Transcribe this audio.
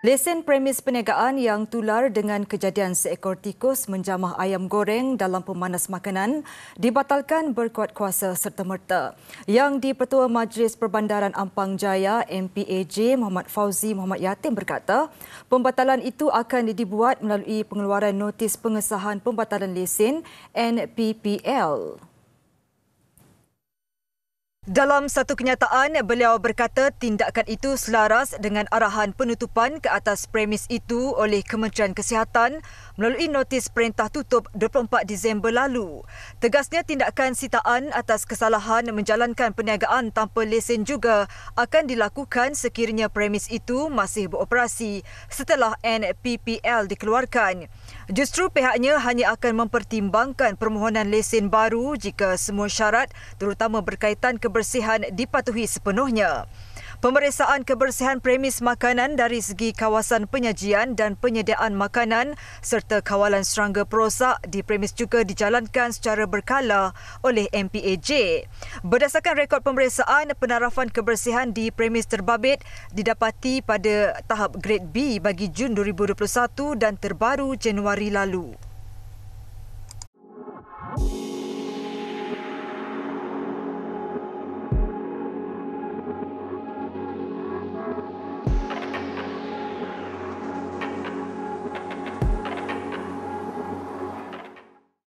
Lesen premis perniagaan yang tular dengan kejadian seekor tikus menjamah ayam goreng dalam pemanas makanan dibatalkan berkuat kuasa serta merta. Yang di-Pertua Majlis Perbandaran Ampang Jaya MPAJ Muhammad Fauzi Muhammad Yatim berkata, pembatalan itu akan dibuat melalui pengeluaran notis pengesahan pembatalan lesen NPPL. Dalam satu kenyataan, beliau berkata tindakan itu selaras dengan arahan penutupan ke atas premis itu oleh Kementerian Kesihatan melalui notis perintah tutup 24 Disember lalu. Tegasnya tindakan sitaan atas kesalahan menjalankan perniagaan tanpa lesen juga akan dilakukan sekiranya premis itu masih beroperasi setelah NPPL dikeluarkan. Justru pihaknya hanya akan mempertimbangkan permohonan lesen baru jika semua syarat terutama berkaitan keberadaan kebersihan dipatuhi sepenuhnya. Pemeriksaan kebersihan premis makanan dari segi kawasan penyajian dan penyediaan makanan serta kawalan serangga perosak di premis juga dijalankan secara berkala oleh MPAJ. Berdasarkan rekod pemeriksaan, penarafan kebersihan di premis terbabit didapati pada tahap grade B bagi Jun 2021 dan terbaru Januari lalu.